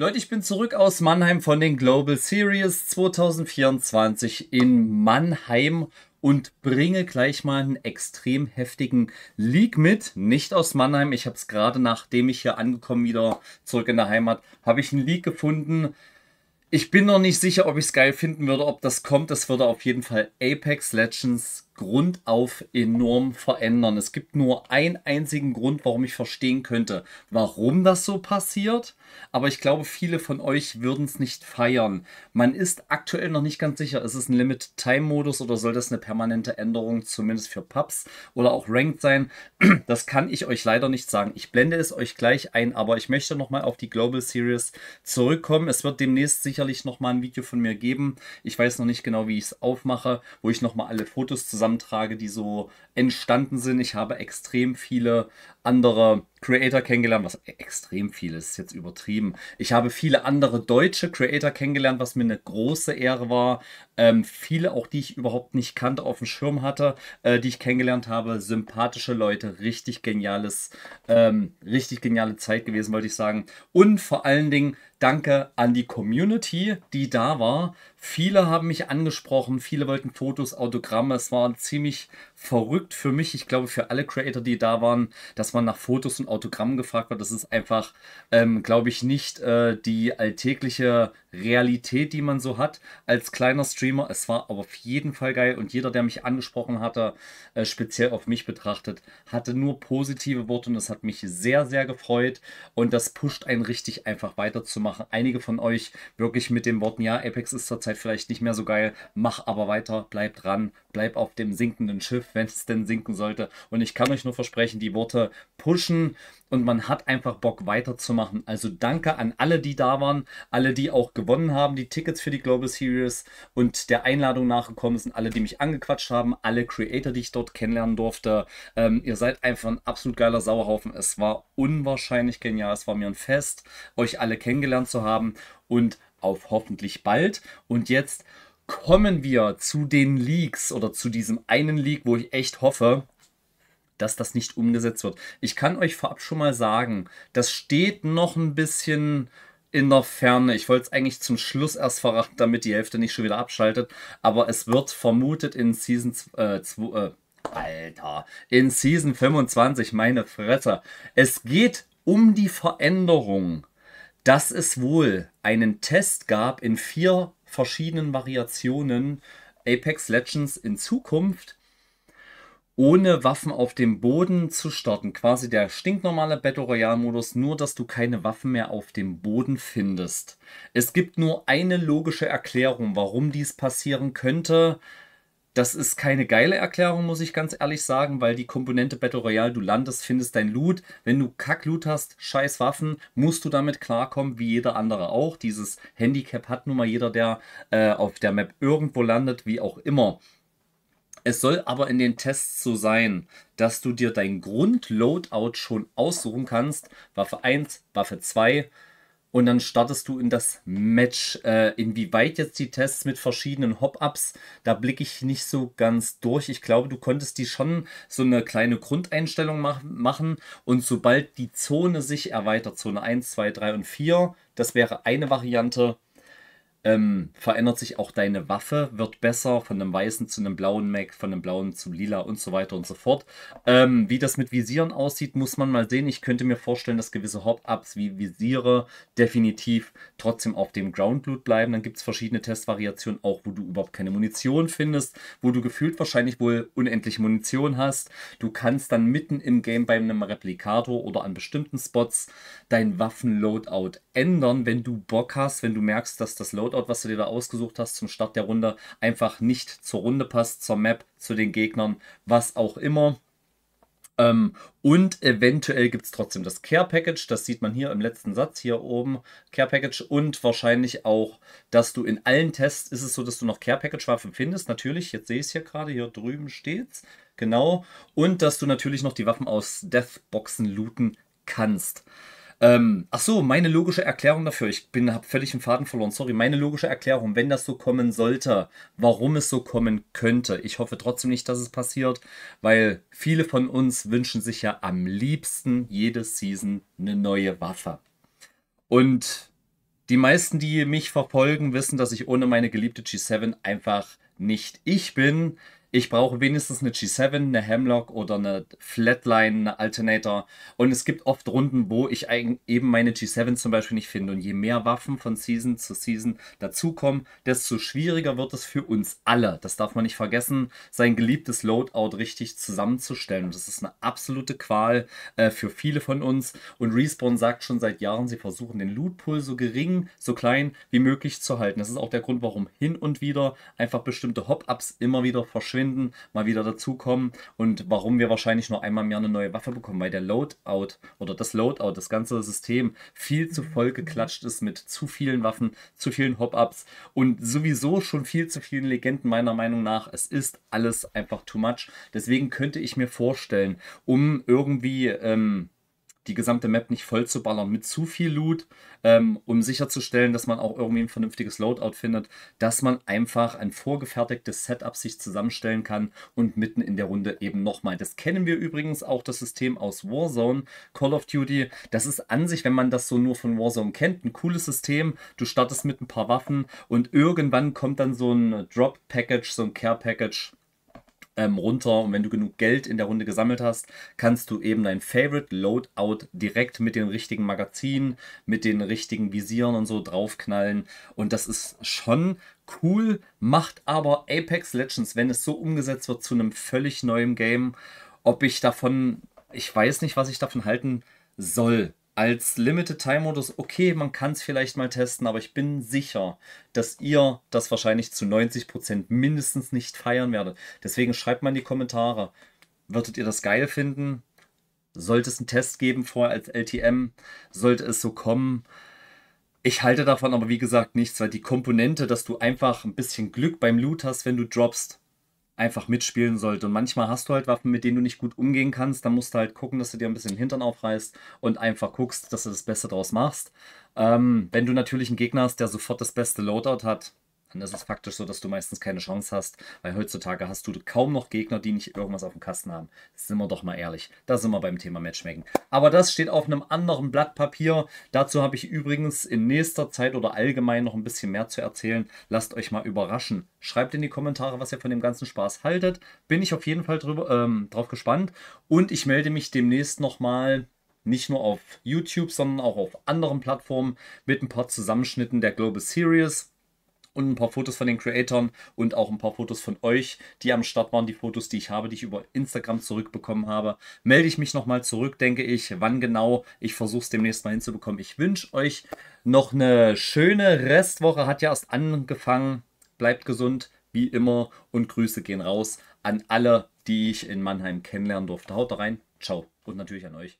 Leute, ich bin zurück aus Mannheim von den Global Series 2024 in Mannheim und bringe gleich mal einen extrem heftigen Leak mit. Nicht aus Mannheim, ich habe es gerade nachdem ich hier angekommen wieder zurück in der Heimat, habe ich einen Leak gefunden. Ich bin noch nicht sicher, ob ich es geil finden würde, ob das kommt. Es würde auf jeden Fall Apex Legends Grund auf enorm verändern. Es gibt nur einen einzigen Grund, warum ich verstehen könnte, warum das so passiert. Aber ich glaube, viele von euch würden es nicht feiern. Man ist aktuell noch nicht ganz sicher, ist es ein Limit-Time-Modus oder soll das eine permanente Änderung zumindest für Pubs oder auch Ranked sein? Das kann ich euch leider nicht sagen. Ich blende es euch gleich ein, aber ich möchte nochmal auf die Global Series zurückkommen. Es wird demnächst sicherlich nochmal ein Video von mir geben. Ich weiß noch nicht genau, wie ich es aufmache, wo ich nochmal alle Fotos zusammen zusammentrage, die so entstanden sind. Ich habe extrem viele andere Creator kennengelernt, was extrem viel ist, ist jetzt übertrieben. Ich habe viele andere deutsche Creator kennengelernt, was mir eine große Ehre war. Ähm, viele auch, die ich überhaupt nicht kannte, auf dem Schirm hatte, äh, die ich kennengelernt habe. Sympathische Leute, richtig geniales, ähm, richtig geniale Zeit gewesen, wollte ich sagen. Und vor allen Dingen Danke an die Community, die da war. Viele haben mich angesprochen, viele wollten Fotos, Autogramme. Es war ziemlich verrückt für mich. Ich glaube, für alle Creator, die da waren, dass man nach Fotos und Autogrammen gefragt wird. Das ist einfach, ähm, glaube ich, nicht äh, die alltägliche Realität, die man so hat als kleiner Streamer. Es war aber auf jeden Fall geil und jeder, der mich angesprochen hatte, äh, speziell auf mich betrachtet, hatte nur positive Worte und das hat mich sehr, sehr gefreut und das pusht einen richtig einfach weiterzumachen. Einige von euch wirklich mit den Worten, ja, Apex ist zurzeit vielleicht nicht mehr so geil, mach aber weiter, bleib dran, bleib auf dem sinkenden Schiff, wenn es denn sinken sollte. Und ich kann euch nur versprechen, die Worte pushen, und man hat einfach Bock weiterzumachen. Also danke an alle, die da waren, alle, die auch gewonnen haben, die Tickets für die Global Series und der Einladung nachgekommen sind, alle, die mich angequatscht haben, alle Creator, die ich dort kennenlernen durfte. Ähm, ihr seid einfach ein absolut geiler Sauerhaufen. Es war unwahrscheinlich genial. Es war mir ein Fest, euch alle kennengelernt zu haben und auf hoffentlich bald. Und jetzt kommen wir zu den Leaks oder zu diesem einen Leak, wo ich echt hoffe, dass das nicht umgesetzt wird. Ich kann euch vorab schon mal sagen, das steht noch ein bisschen in der Ferne. Ich wollte es eigentlich zum Schluss erst verraten, damit die Hälfte nicht schon wieder abschaltet. Aber es wird vermutet in Season 2. Äh, äh, Alter, in Season 25, meine Fresse. Es geht um die Veränderung, dass es wohl einen Test gab in vier verschiedenen Variationen Apex Legends in Zukunft, ohne Waffen auf dem Boden zu starten. Quasi der stinknormale Battle Royale-Modus, nur dass du keine Waffen mehr auf dem Boden findest. Es gibt nur eine logische Erklärung, warum dies passieren könnte. Das ist keine geile Erklärung, muss ich ganz ehrlich sagen, weil die Komponente Battle Royale, du landest, findest dein Loot. Wenn du Kack-Loot hast, scheiß Waffen, musst du damit klarkommen, wie jeder andere auch. Dieses Handicap hat nun mal jeder, der äh, auf der Map irgendwo landet, wie auch immer. Es soll aber in den Tests so sein, dass du dir dein Grundloadout schon aussuchen kannst, Waffe 1, Waffe 2 und dann startest du in das Match. Äh, inwieweit jetzt die Tests mit verschiedenen Hop-Ups, da blicke ich nicht so ganz durch. Ich glaube, du konntest die schon so eine kleine Grundeinstellung mach machen und sobald die Zone sich erweitert, Zone 1, 2, 3 und 4, das wäre eine Variante, ähm, verändert sich auch deine Waffe, wird besser von einem weißen zu einem blauen Mac, von einem blauen zu lila und so weiter und so fort. Ähm, wie das mit Visieren aussieht, muss man mal sehen. Ich könnte mir vorstellen, dass gewisse Hop-Ups wie Visiere definitiv trotzdem auf dem Ground Loot bleiben. Dann gibt es verschiedene Testvariationen, auch wo du überhaupt keine Munition findest, wo du gefühlt wahrscheinlich wohl unendlich Munition hast. Du kannst dann mitten im Game bei einem Replikator oder an bestimmten Spots dein Waffenloadout ändern, wenn du Bock hast, wenn du merkst, dass das Loadout Standort, was du dir da ausgesucht hast zum Start der Runde, einfach nicht zur Runde passt, zur Map, zu den Gegnern, was auch immer. Ähm, und eventuell gibt es trotzdem das Care Package, das sieht man hier im letzten Satz, hier oben, Care Package und wahrscheinlich auch, dass du in allen Tests, ist es so, dass du noch Care Package Waffen findest, natürlich, jetzt sehe ich es hier gerade, hier drüben steht's, genau, und dass du natürlich noch die Waffen aus Deathboxen looten kannst. Ähm, ach so, meine logische Erklärung dafür. Ich bin habe völlig den Faden verloren. Sorry, meine logische Erklärung, wenn das so kommen sollte, warum es so kommen könnte. Ich hoffe trotzdem nicht, dass es passiert, weil viele von uns wünschen sich ja am liebsten jede Season eine neue Waffe. Und die meisten, die mich verfolgen, wissen, dass ich ohne meine geliebte G7 einfach nicht ich bin, ich brauche wenigstens eine G7, eine Hemlock oder eine Flatline, eine Alternator. Und es gibt oft Runden, wo ich eben meine G7 zum Beispiel nicht finde. Und je mehr Waffen von Season zu Season dazukommen, desto schwieriger wird es für uns alle. Das darf man nicht vergessen, sein geliebtes Loadout richtig zusammenzustellen. Das ist eine absolute Qual äh, für viele von uns. Und Respawn sagt schon seit Jahren, sie versuchen den Lootpool so gering, so klein wie möglich zu halten. Das ist auch der Grund, warum hin und wieder einfach bestimmte Hop-Ups immer wieder verschwinden verschwinden, mal wieder dazukommen und warum wir wahrscheinlich nur einmal im Jahr eine neue Waffe bekommen, weil der Loadout oder das Loadout, das ganze System viel zu mhm. voll geklatscht ist mit zu vielen Waffen, zu vielen Hop-Ups und sowieso schon viel zu vielen Legenden meiner Meinung nach. Es ist alles einfach too much. Deswegen könnte ich mir vorstellen, um irgendwie... Ähm, die gesamte Map nicht voll zu ballern mit zu viel Loot, ähm, um sicherzustellen, dass man auch irgendwie ein vernünftiges Loadout findet, dass man einfach ein vorgefertigtes Setup sich zusammenstellen kann und mitten in der Runde eben nochmal. Das kennen wir übrigens auch das System aus Warzone, Call of Duty. Das ist an sich, wenn man das so nur von Warzone kennt, ein cooles System. Du startest mit ein paar Waffen und irgendwann kommt dann so ein Drop-Package, so ein Care-Package ähm, runter. Und wenn du genug Geld in der Runde gesammelt hast, kannst du eben dein Favorite Loadout direkt mit den richtigen Magazinen, mit den richtigen Visieren und so draufknallen. Und das ist schon cool, macht aber Apex Legends, wenn es so umgesetzt wird, zu einem völlig neuen Game. Ob ich davon, ich weiß nicht, was ich davon halten soll als Limited Time Modus, okay, man kann es vielleicht mal testen, aber ich bin sicher, dass ihr das wahrscheinlich zu 90% mindestens nicht feiern werdet. Deswegen schreibt mal in die Kommentare, würdet ihr das geil finden? Sollte es einen Test geben vorher als LTM? Sollte es so kommen? Ich halte davon aber wie gesagt nichts, weil die Komponente, dass du einfach ein bisschen Glück beim Loot hast, wenn du droppst, einfach mitspielen sollte. Und manchmal hast du halt Waffen, mit denen du nicht gut umgehen kannst. Dann musst du halt gucken, dass du dir ein bisschen den Hintern aufreißt und einfach guckst, dass du das Beste draus machst. Ähm, wenn du natürlich einen Gegner hast, der sofort das beste Loadout hat, dann ist es faktisch so, dass du meistens keine Chance hast, weil heutzutage hast du kaum noch Gegner, die nicht irgendwas auf dem Kasten haben. Sind wir doch mal ehrlich. Da sind wir beim Thema Matchmaking. Aber das steht auf einem anderen Blatt Papier. Dazu habe ich übrigens in nächster Zeit oder allgemein noch ein bisschen mehr zu erzählen. Lasst euch mal überraschen. Schreibt in die Kommentare, was ihr von dem ganzen Spaß haltet. Bin ich auf jeden Fall drüber, ähm, drauf gespannt. Und ich melde mich demnächst nochmal nicht nur auf YouTube, sondern auch auf anderen Plattformen mit ein paar Zusammenschnitten der Global Series und ein paar Fotos von den Creatoren und auch ein paar Fotos von euch, die am Start waren, die Fotos, die ich habe, die ich über Instagram zurückbekommen habe. Melde ich mich nochmal zurück, denke ich, wann genau. Ich versuche es demnächst mal hinzubekommen. Ich wünsche euch noch eine schöne Restwoche. Hat ja erst angefangen. Bleibt gesund, wie immer. Und Grüße gehen raus an alle, die ich in Mannheim kennenlernen durfte. Haut rein. Ciao. Und natürlich an euch.